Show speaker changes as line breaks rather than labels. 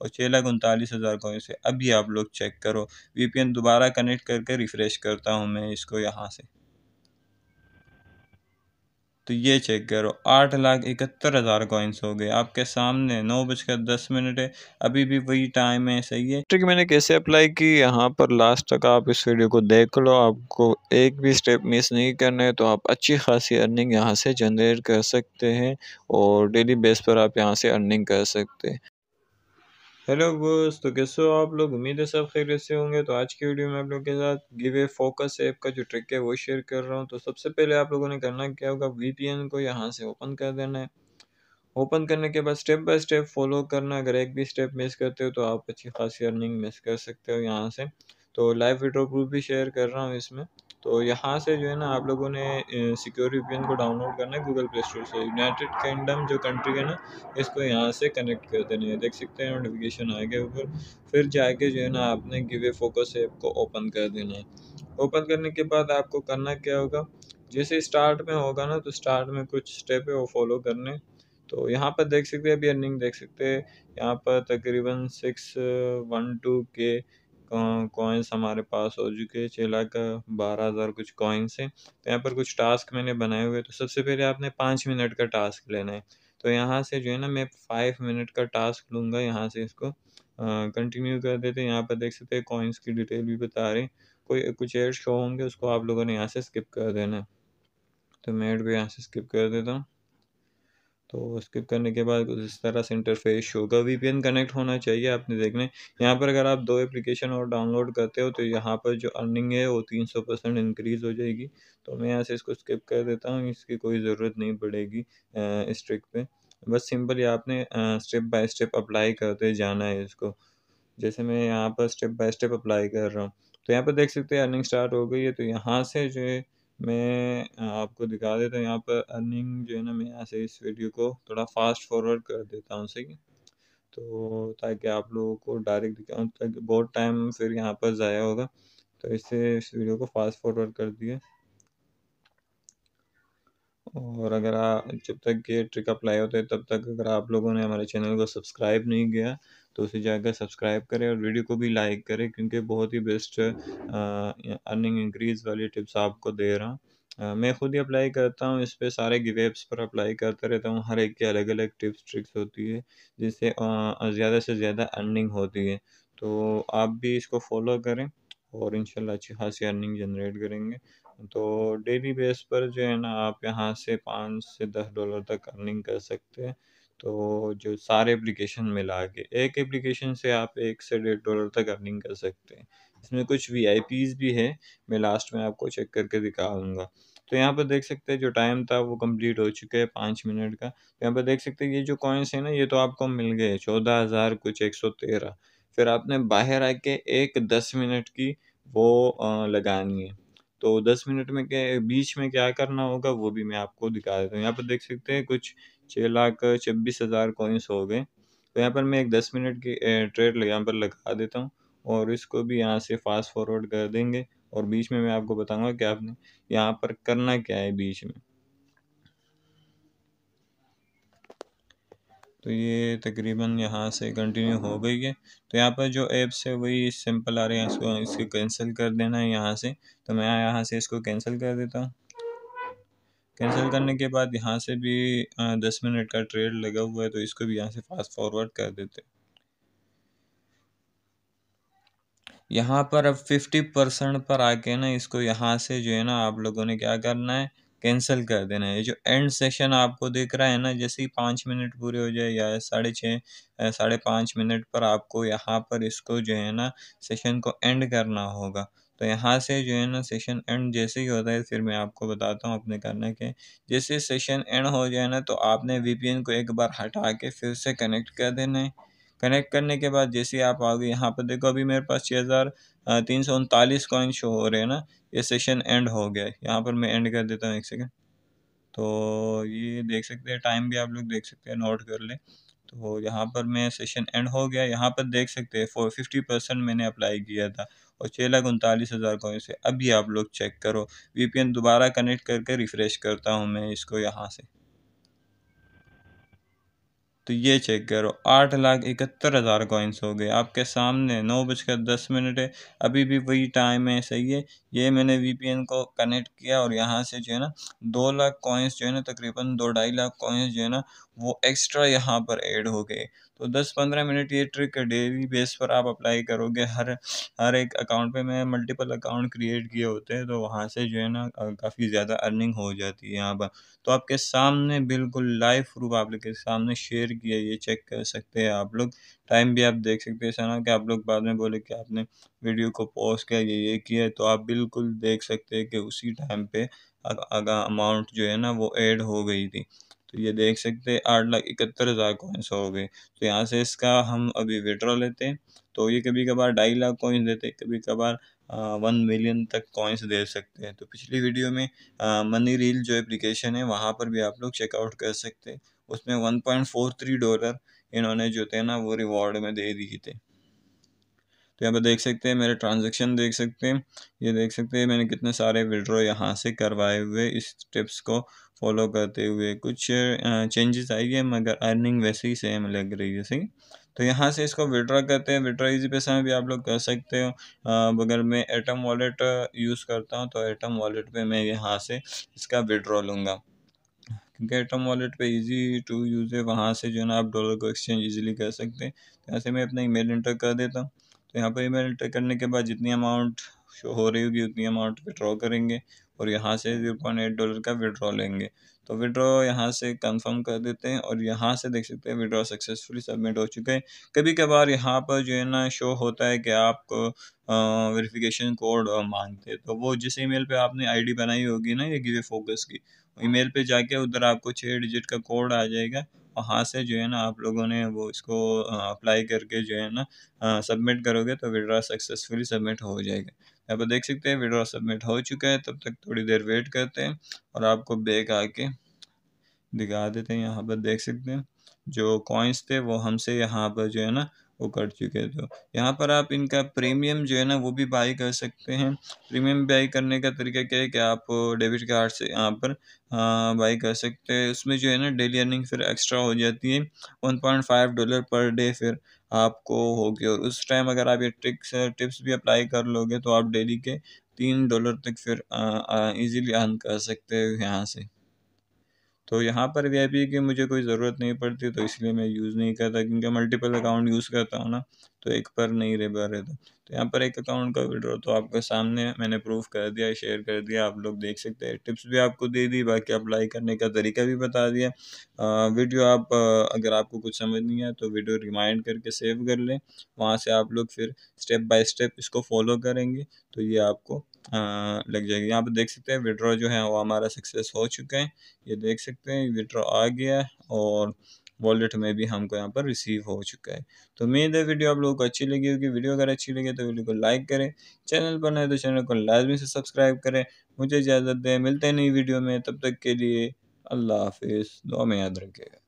और छः लाख उनतालीस हज़ार कॉइन से अभी आप लोग चेक करो वीपीएन दोबारा कनेक्ट करके रिफ़्रेश करता हूँ मैं इसको यहाँ से तो ये चेक करो आठ लाख इकहत्तर हज़ार कॉइन्स हो गए आपके सामने नौ बजकर दस मिनट है अभी भी वही टाइम है सही है ट्रिक मैंने कैसे अप्लाई की यहाँ पर लास्ट तक आप इस वीडियो को देख लो आपको एक भी स्टेप मिस नहीं करना है तो आप अच्छी खासी अर्निंग यहाँ से जनरेट कर सकते हैं और डेली बेस पर आप यहाँ से अर्निंग कर सकते हैं हेलो दोस्त तो कैसे हो आप लोग उम्मीद है सब खैरियत से होंगे तो आज की वीडियो में आप लोग के साथ गिवे फोकस ऐप का जो ट्रिक है वो शेयर कर रहा हूँ तो सबसे पहले आप लोगों ने करना क्या होगा वीपीएन को यहाँ से ओपन कर देना है ओपन करने के बाद स्टेप बाय स्टेप फॉलो करना अगर एक भी स्टेप मिस करते हो तो आप अच्छी खासी अर्निंग मिस कर सकते हो यहाँ से तो लाइव विड्रो प्रूफ भी शेयर कर रहा हूँ इसमें तो यहाँ से जो है ना आप लोगों ने सिक्योर वी को डाउनलोड करना है गूगल प्ले स्टोर से यूनाइटेड किंगडम जो कंट्री है ना इसको यहाँ से कनेक्ट कर देना है देख सकते हैं नोटिफिकेशन आएगा ऊपर फिर जाके जो है ना आपने गिवे फोकस ऐप को ओपन कर देना है ओपन करने के बाद आपको करना क्या होगा जैसे स्टार्ट में होगा ना तो स्टार्ट में कुछ स्टेप है वो फॉलो करने तो यहाँ पर देख सकते हैं अभी अर्निंग देख सकते हैं यहाँ पर तकरीबन सिक्स वन टू के कॉइन्स हमारे पास हो चुके हैं छः लाख का बारह हज़ार कुछ कॉइन्स हैं तो यहाँ पर कुछ टास्क मैंने बनाए हुए तो सबसे पहले आपने पाँच मिनट का टास्क लेना है तो यहाँ से जो है ना मैं फाइव मिनट का टास्क लूँगा यहाँ से इसको कंटिन्यू कर देते हैं यहाँ पर देख सकते हैं कॉइन्स की डिटेल भी बता रहे हैं कोई कुछ एड शो होंगे उसको आप लोगों ने यहाँ से स्किप कर देना है तो मैं एड को यहाँ से स्किप कर देता हूँ तो स्किप करने के बाद इस तरह से इंटरफेस शो का वी कनेक्ट होना चाहिए आपने देखने यहाँ पर अगर आप दो एप्लीकेशन और डाउनलोड करते हो तो यहाँ पर जो अर्निंग है वो तीन सौ परसेंट इंक्रीज़ हो जाएगी तो मैं यहाँ से इसको स्किप कर देता हूँ इसकी कोई ज़रूरत नहीं पड़ेगी इस ट्रिक पे बस सिंपल आपने स्टेप बाय स्टेप अप्लाई करते जाना है इसको जैसे मैं यहाँ पर स्टेप बाय स्टेप अप्लाई कर रहा हूँ तो यहाँ पर देख सकते हैं अर्निंग स्टार्ट हो गई है तो यहाँ से जो है मैं आपको दिखा देता हूँ यहाँ पर अर्निंग जो है ना मैं यहाँ से इस वीडियो को थोड़ा फास्ट फॉरवर्ड कर देता हूँ सही तो ताकि आप लोगों को डायरेक्ट दिखाऊँ ताकि बहुत टाइम फिर यहाँ पर ज़ाया होगा तो इससे इस वीडियो को फास्ट फॉरवर्ड कर दिया और अगर आप जब तक ये ट्रिक अप्लाई होते तब तक अगर आप लोगों ने हमारे चैनल को सब्सक्राइब नहीं किया तो उसे जाकर सब्सक्राइब करें और वीडियो को भी लाइक करें क्योंकि बहुत ही बेस्ट अर्निंग इंक्रीज वाली टिप्स आपको दे रहा हूँ मैं खुद ही अप्लाई करता हूँ इस पर सारे गिवेब्स पर अप्लाई करता रहता हूँ हर एक की अलग अलग टिप्स ट्रिक्स होती है जिससे ज़्यादा से ज़्यादा अर्निंग होती है तो आप भी इसको फॉलो करें और इंशाल्लाह अच्छी खासी अर्निंग जनरेट करेंगे तो डेली बेस पर जो है ना आप यहाँ से पाँच से दस डॉलर तक अर्निंग कर सकते हैं तो जो सारे एप्लीकेशन मिला के एक एप्लीकेशन से आप एक से डेढ़ डॉलर तक अर्निंग कर सकते हैं इसमें कुछ वी भी है मैं लास्ट में आपको चेक करके दिखाऊँगा तो यहाँ पर देख सकते हैं जो टाइम था वो कंप्लीट हो चुका है पाँच मिनट का तो यहाँ पर देख सकते हैं ये जो कॉइन्स है ना ये तो आपको मिल गए चौदह हज़ार कुछ एक सौ तेरह फिर आपने बाहर आके एक दस मिनट की वो लगानी है तो दस मिनट में के बीच में क्या करना होगा वो भी मैं आपको दिखा देता हूँ यहाँ पर देख सकते हैं कुछ छः लाख छब्बीस हज़ार कॉइन्स हो गए तो यहाँ पर मैं एक दस मिनट की ट्रेड यहाँ पर लगा देता हूँ और इसको भी यहाँ से फास्ट फॉरवर्ड कर देंगे और बीच में मैं आपको बताऊँगा कि आपने यहाँ पर करना क्या है बीच में तो ये तकरीबन यहाँ से कंटिन्यू हो गई है तो यहाँ पर जो ऐप्स है वही सिंपल आ रहे हैं इसको इसको कैंसिल कर देना है यहाँ से तो मैं यहाँ से इसको कैंसिल कर देता हूँ कैंसिल करने के बाद यहाँ से भी दस मिनट का ट्रेड लगा हुआ है तो इसको भी यहाँ से फास्ट फॉरवर्ड कर देते यहाँ पर अब फिफ्टी परसेंट पर आके ना इसको यहाँ से जो है ना आप लोगों ने क्या करना है कैंसिल कर देना है जो एंड सेशन आपको देख रहा है ना जैसे ही पाँच मिनट पूरे हो जाए या साढ़े छः साढ़े पाँच मिनट पर आपको यहाँ पर इसको जो है ना सेशन को एंड करना होगा तो यहाँ से जो है ना सेशन एंड जैसे ही होता है फिर मैं आपको बताता हूँ अपने करने के जैसे सेशन एंड हो जाए ना तो आपने वीपीएन को एक बार हटा के फिर से कनेक्ट कर देना है कनेक्ट करने के बाद जैसे आप आओगे यहाँ पर देखो अभी मेरे पास छः हज़ार तीन सौ उनतालीस कॉइन शो हो रहे हैं ना ये सेशन एंड हो गया है यहाँ पर मैं एंड कर देता हूँ एक सेकेंड तो ये देख सकते हैं टाइम भी आप लोग देख सकते हैं नोट कर लें तो यहाँ पर मैं सेशन एंड हो गया यहाँ पर देख सकते हैं फोर फिफ्टी परसेंट मैंने अप्लाई किया था और छः लाख उनतालीस हज़ार कॉइन से अभी आप लोग चेक करो एन दोबारा कनेक्ट करके रिफ़्रेश करता हूँ मैं इसको यहाँ से तो ये चेक करो आठ लाख इकहत्तर हज़ार कॉइन्स हो गए आपके सामने नौ बजकर दस मिनट है अभी भी वही टाइम है सही है ये मैंने वीपीएन को कनेक्ट किया और यहाँ से जो है ना दो लाख कॉइन्स जो है ना तकरीबन दो ढाई लाख कॉइन्स जो है ना वो एक्स्ट्रा यहाँ पर ऐड हो गए तो दस पंद्रह मिनट ये ट्रिक डेली बेस पर आप अप्लाई करोगे हर हर एक अकाउंट पे मैं मल्टीपल अकाउंट क्रिएट किए होते हैं तो वहाँ से जो है ना काफ़ी ज़्यादा अर्निंग हो जाती है यहाँ पर तो आपके सामने बिल्कुल लाइव प्रूफ आप लोग के सामने शेयर किया ये चेक कर सकते हैं आप लोग टाइम भी आप देख सकते हैं ऐसा ना कि आप लोग बाद में बोले कि आपने वीडियो को पॉज किया ये ये किया तो आप बिल्कुल देख सकते हैं कि उसी टाइम पर अमाउंट जो है ना वो एड हो गई थी तो ये देख सकते हैं आठ लाख इकहत्तर हज़ार कॉइन्स हो गए तो यहाँ से इसका हम अभी विड्रॉ लेते हैं तो ये कभी कभार ढाई लाख कॉइन्स देते हैं कभी कभार वन मिलियन तक कॉइन्स दे सकते हैं तो पिछली वीडियो में मनी रील जो एप्लीकेशन है वहाँ पर भी आप लोग चेकआउट कर सकते हैं उसमें one point four three dollar इन्होंने जो थे ना वो रिवॉर्ड में दे दिए थे तो यहाँ पर देख सकते हैं मेरे ट्रांजेक्शन देख सकते हैं ये देख सकते हैं मैंने कितने सारे विड्रॉ यहाँ से करवाए हुए इस टिप्स को फॉलो करते हुए कुछ चेंजेस आई है मगर अर्निंग वैसे ही सेम लग रही है सही तो यहाँ से इसको विड्रा करते हैं विड्रा इजी पैसा में भी आप लोग कर सकते हो अगर मैं एटम वॉलेट यूज़ करता हूँ तो एटम वॉलेट पे मैं यहाँ से इसका विड्रॉ लूँगा क्योंकि एटम वॉलेट पे इजी टू यूज़ है वहाँ से जो है ना आप डॉलर को एक्सचेंज इजीली कर सकते हैं तो यहाँ से मैं अपना ई इंटर कर देता हूँ तो यहाँ पर मेल एंटर करने के बाद जितनी अमाउंट शो हो रही होगी उतनी अमाउंट विड्रॉ करेंगे और यहाँ से ज़ीरो पॉइंट एट डॉलर का विड्रॉ लेंगे तो विड्रॉ यहाँ से कंफर्म कर देते हैं और यहाँ से देख सकते हैं विड्रॉ सक्सेसफुली सबमिट हो चुके हैं कभी कभार यहाँ पर जो है ना शो होता है कि आपको वेरिफिकेशन कोड मांगते हैं तो वो जिस ईमेल पे आपने आईडी बनाई होगी ना ये गिवे फोकस की ईमेल पे जाके उधर आपको छः डिजिट का कोड आ जाएगा वहाँ से जो है ना आप लोगों ने वो इसको अप्लाई करके जो है ना सबमिट करोगे तो विड्रा सक्सेसफुली सबमिट हो जाएगा यहाँ पर देख सकते हैं विड्रा सबमिट हो चुका है तब तक थोड़ी देर वेट करते हैं और आपको बेग आके दिखा देते हैं यहाँ पर देख सकते हैं जो कॉइन्स थे वो हमसे यहाँ पर जो है ना वो कर चुके तो यहाँ पर आप इनका प्रीमियम जो है ना वो भी बाई कर सकते हैं प्रीमियम बाई करने का तरीका क्या है कि आप डेबिट कार्ड से यहाँ पर बाई हाँ, कर सकते हैं उसमें जो है ना डेली अर्निंग फिर एक्स्ट्रा हो जाती है one point five dollar per day फिर आपको होगी और उस टाइम अगर आप ये ट्रिक्स टिप्स भी अप्लाई कर लोगे तो आप डेली के तीन डॉलर तक फिर इजीली हाँ, अर्न हाँ, कर सकते हो यहाँ से तो यहाँ पर वी आई पी की मुझे कोई ज़रूरत नहीं पड़ती तो इसलिए मैं यूज़ नहीं करता क्योंकि मल्टीपल अकाउंट यूज़ करता हूँ ना तो एक पर नहीं रह पा रहे थे तो यहाँ पर एक अकाउंट का विड्रॉ तो आपके सामने मैंने प्रूफ कर दिया शेयर कर दिया आप लोग देख सकते हैं टिप्स भी आपको दे दी बाकी अप्लाई करने का तरीका भी बता दिया आ, वीडियो आप अगर आपको कुछ समझ नहीं आया तो वीडियो रिमाइंड करके सेव कर लें वहाँ से आप लोग फिर स्टेप बाय स्टेप इसको फॉलो करेंगे तो ये आपको आ, लग जाएगी यहाँ पर देख सकते हैं विड्रॉ जो है वो हमारा सक्सेस हो चुका है ये देख सकते हैं विड्रॉ आ गया और वॉलेट में भी हमको यहाँ पर रिसीव हो चुका है तो उम्मीद है वीडियो आप लोगों को अच्छी लगी होगी वीडियो अगर अच्छी लगे तो वीडियो को लाइक करें चैनल पर नए तो चैनल को लाजमी से सब्सक्राइब करें मुझे इजाज़त दें मिलते हैं नई वीडियो में तब तक के लिए अल्लाह हाफिज़ दुआ में याद रखिएगा